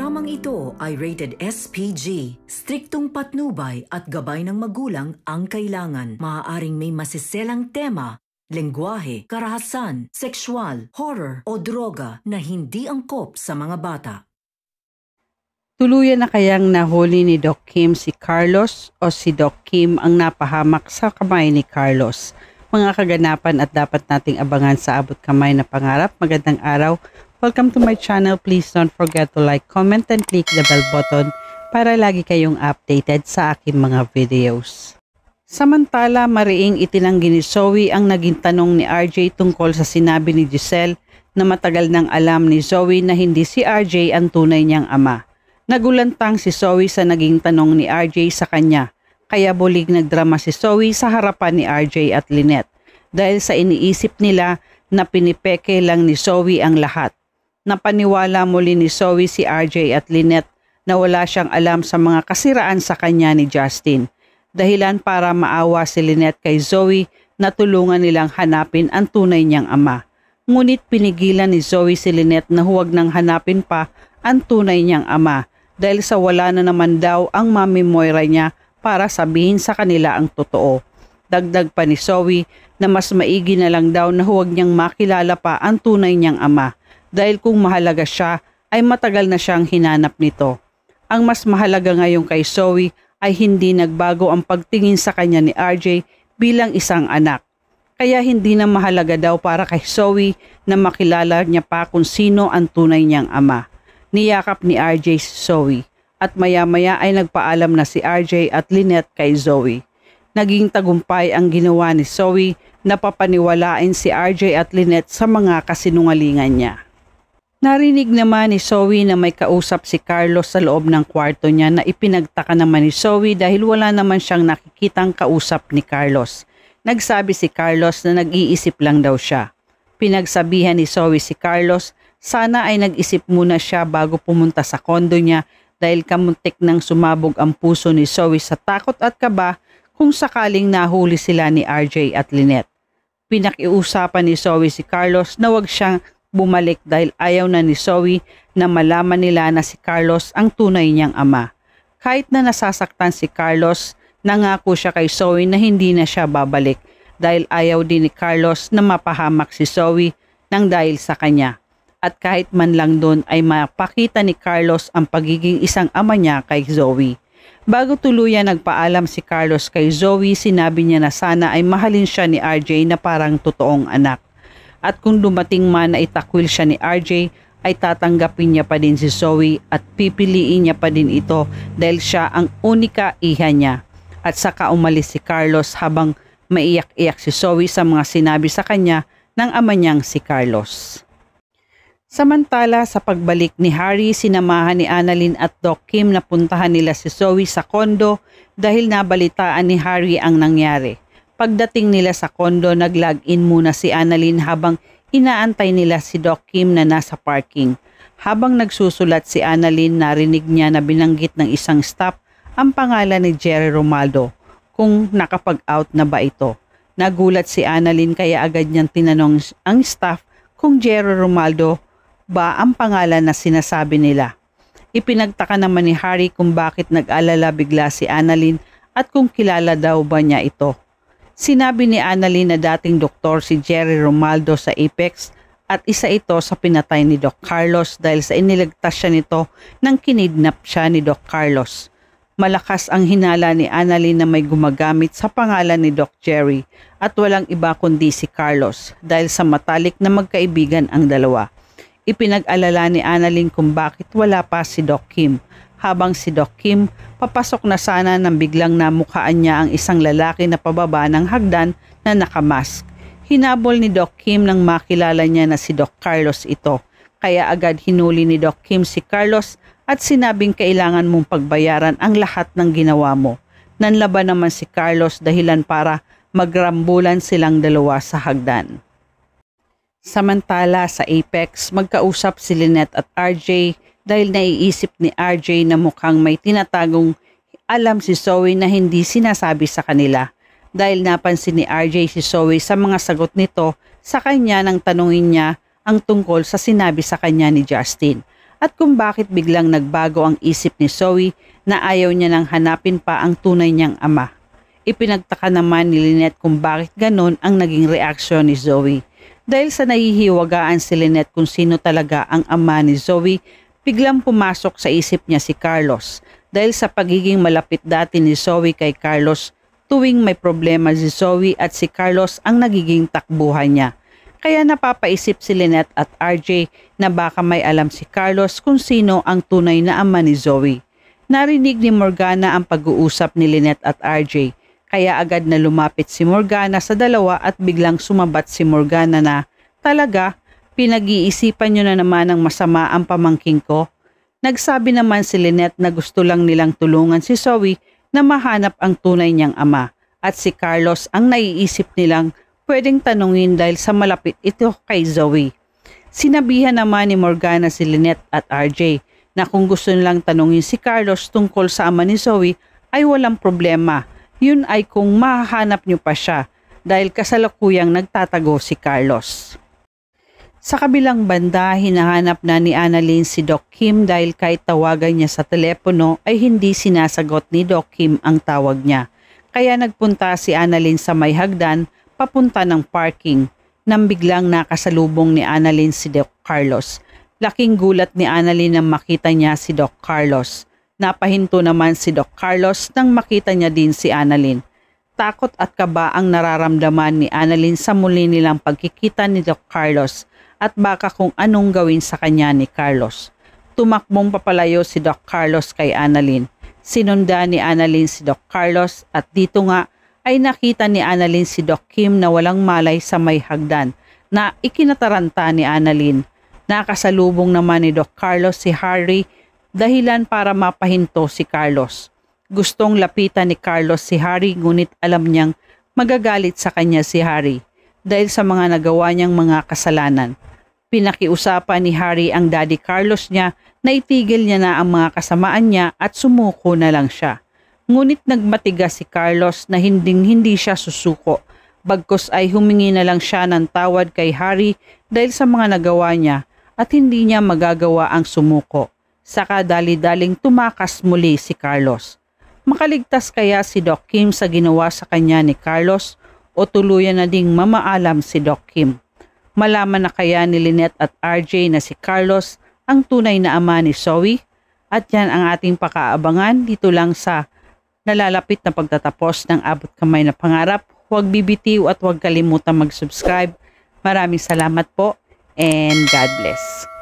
Programang ito ay rated SPG. Striktong patnubay at gabay ng magulang ang kailangan. Maaaring may masiselang tema, lengguwahe, karahasan, sexual, horror o droga na hindi angkop sa mga bata. Tuluyan na kayang nahuli ni Doc Kim si Carlos o si Doc Kim ang napahamak sa kamay ni Carlos mga kaganapan at dapat nating abangan sa abot kamay na pangarap. Magandang araw, Welcome to my channel. Please don't forget to like, comment, and click the bell button para lagi kayong updated sa aking mga videos. Samantala, mariing itinanggi ni Zoe ang naging tanong ni RJ tungkol sa sinabi ni Giselle na matagal nang alam ni Zoe na hindi si RJ ang tunay niyang ama. Nagulantang si Zoe sa naging tanong ni RJ sa kanya, kaya bulig nagdrama si Zoe sa harapan ni RJ at Lynette dahil sa iniisip nila na pinipeke lang ni Zoe ang lahat napaniwala muli ni Zoe si RJ at Lynette na wala siyang alam sa mga kasiraan sa kanya ni Justin. Dahilan para maawa si Lynette kay Zoe na tulungan nilang hanapin ang tunay niyang ama. Ngunit pinigilan ni Zoe si Lynette na huwag nang hanapin pa ang tunay niyang ama dahil sa wala na naman daw ang mami Moira niya para sabihin sa kanila ang totoo. Dagdag pa ni Zoe na mas maigi na lang daw na huwag niyang makilala pa ang tunay niyang ama dahil kung mahalaga siya ay matagal na siyang hinanap nito. Ang mas mahalaga ngayon kay Zoe ay hindi nagbago ang pagtingin sa kanya ni RJ bilang isang anak. Kaya hindi na mahalaga daw para kay Zoe na makilala niya pa kung sino ang tunay niyang ama. Niyakap ni RJ si Zoe at maya-maya ay nagpaalam na si RJ at Lynette kay Zoe. Naging tagumpay ang ginawa ni Zoe na papaniwalain si RJ at Lynette sa mga kasinungalingan niya. Narinig naman ni Zoe na may kausap si Carlos sa loob ng kwarto niya na ipinagtaka naman ni Zoe dahil wala naman siyang nakikitang kausap ni Carlos. Nagsabi si Carlos na nag-iisip lang daw siya. Pinagsabihan ni Zoe si Carlos, sana ay nag-isip muna siya bago pumunta sa kondo niya dahil kamuntik nang sumabog ang puso ni Zoe sa takot at kaba kung sakaling nahuli sila ni RJ at Lynette. Pinakiusapan ni Zoe si Carlos na wag siyang bumalik dahil ayaw na ni Zoe na malaman nila na si Carlos ang tunay niyang ama. Kahit na nasasaktan si Carlos, nangako siya kay Zoe na hindi na siya babalik dahil ayaw din ni Carlos na mapahamak si Zoe nang dahil sa kanya. At kahit man lang doon ay mapakita ni Carlos ang pagiging isang ama niya kay Zoe. Bago tuluyan nagpaalam si Carlos kay Zoe, sinabi niya na sana ay mahalin siya ni RJ na parang totoong anak at kung dumating man na itakwil siya ni RJ ay tatanggapin niya pa din si Zoe at pipiliin niya pa din ito dahil siya ang unika iha niya. At saka umalis si Carlos habang maiyak-iyak si Zoe sa mga sinabi sa kanya ng ama niyang si Carlos. Samantala sa pagbalik ni Harry, sinamahan ni Annalyn at Doc Kim na puntahan nila si Zoe sa kondo dahil nabalitaan ni Harry ang nangyari. Pagdating nila sa kondo, nag-login muna si Annalyn habang inaantay nila si Doc Kim na nasa parking. Habang nagsusulat si Annalyn, narinig niya na binanggit ng isang staff ang pangalan ni Jerry Romaldo kung nakapag-out na ba ito. Nagulat si Annalyn kaya agad niyang tinanong ang staff kung Jerry Romaldo ba ang pangalan na sinasabi nila. Ipinagtaka naman ni Harry kung bakit nag-alala bigla si Annalyn at kung kilala daw ba niya ito. Sinabi ni Annalyn na dating doktor si Jerry Romaldo sa Apex at isa ito sa pinatay ni Doc Carlos dahil sa iniligtas siya nito nang kinidnap siya ni Doc Carlos. Malakas ang hinala ni Annalyn na may gumagamit sa pangalan ni Doc Jerry at walang iba kundi si Carlos dahil sa matalik na magkaibigan ang dalawa. Ipinag-alala ni Annalyn kung bakit wala pa si Doc Kim habang si Doc Kim papasok na sana nang biglang namukhaan niya ang isang lalaki na pababa ng hagdan na nakamask. Hinabol ni Doc Kim nang makilala niya na si Doc Carlos ito. Kaya agad hinuli ni Doc Kim si Carlos at sinabing kailangan mong pagbayaran ang lahat ng ginawa mo. Nanlaban naman si Carlos dahilan para magrambulan silang dalawa sa hagdan. Samantala sa Apex, magkausap si Lynette at RJ dahil naiisip ni RJ na mukhang may tinatagong alam si Zoe na hindi sinasabi sa kanila. Dahil napansin ni RJ si Zoe sa mga sagot nito sa kanya nang tanungin niya ang tungkol sa sinabi sa kanya ni Justin at kung bakit biglang nagbago ang isip ni Zoe na ayaw niya nang hanapin pa ang tunay niyang ama. Ipinagtaka naman ni Lynette kung bakit ganon ang naging reaksyon ni Zoe. Dahil sa nahihiwagaan si Lynette kung sino talaga ang ama ni Zoe Biglang pumasok sa isip niya si Carlos dahil sa pagiging malapit dati ni Zoe kay Carlos tuwing may problema si Zoe at si Carlos ang nagiging takbuhan niya. Kaya napapaisip si Lynette at RJ na baka may alam si Carlos kung sino ang tunay na ama ni Zoe. Narinig ni Morgana ang pag-uusap ni Lynette at RJ kaya agad na lumapit si Morgana sa dalawa at biglang sumabat si Morgana na talaga Pinag-iisipan nyo na naman ang masama ang pamangking ko. Nagsabi naman si Lynette na gusto lang nilang tulungan si Zoe na mahanap ang tunay niyang ama at si Carlos ang naiisip nilang pwedeng tanungin dahil sa malapit ito kay Zoe. Sinabihan naman ni Morgana si Lynette at RJ na kung gusto nilang tanungin si Carlos tungkol sa ama ni Zoe ay walang problema. Yun ay kung mahanap niyo pa siya dahil kasalukuyang nagtatago si Carlos. Sa kabilang banda, hinahanap na ni Annalyn si Doc Kim dahil kahit tawagan niya sa telepono ay hindi sinasagot ni Doc Kim ang tawag niya. Kaya nagpunta si Annalyn sa may hagdan papunta ng parking nang biglang nakasalubong ni Annalyn si Doc Carlos. Laking gulat ni Annalyn nang makita niya si Doc Carlos. Napahinto naman si Doc Carlos nang makita niya din si Annalyn. Takot at kaba ang nararamdaman ni Annalyn sa muli nilang pagkikita ni Doc Carlos at baka kung anong gawin sa kanya ni Carlos. Tumakbong papalayo si Doc Carlos kay Annalyn. Sinunda ni Annalyn si Doc Carlos at dito nga ay nakita ni Annalyn si Doc Kim na walang malay sa may hagdan na ikinataranta ni Annalyn. Nakasalubong naman ni Doc Carlos si Harry dahilan para mapahinto si Carlos. Gustong lapitan ni Carlos si Harry ngunit alam niyang magagalit sa kanya si Harry dahil sa mga nagawa niyang mga kasalanan. Pinakiusapan ni Harry ang daddy Carlos niya na itigil niya na ang mga kasamaan niya at sumuko na lang siya. Ngunit nagmatigas si Carlos na hinding hindi siya susuko. Bagkos ay humingi na lang siya ng tawad kay Harry dahil sa mga nagawa niya at hindi niya magagawa ang sumuko. Saka dali-daling tumakas muli si Carlos. Makaligtas kaya si Doc Kim sa ginawa sa kanya ni Carlos o tuluyan na ding mamaalam si Doc Kim? Malaman na kaya ni Lynette at RJ na si Carlos ang tunay na ama ni Zoe? At yan ang ating pakaabangan dito lang sa nalalapit na pagtatapos ng abot kamay na pangarap. Huwag bibitiw at huwag kalimutan mag-subscribe. Maraming salamat po and God bless.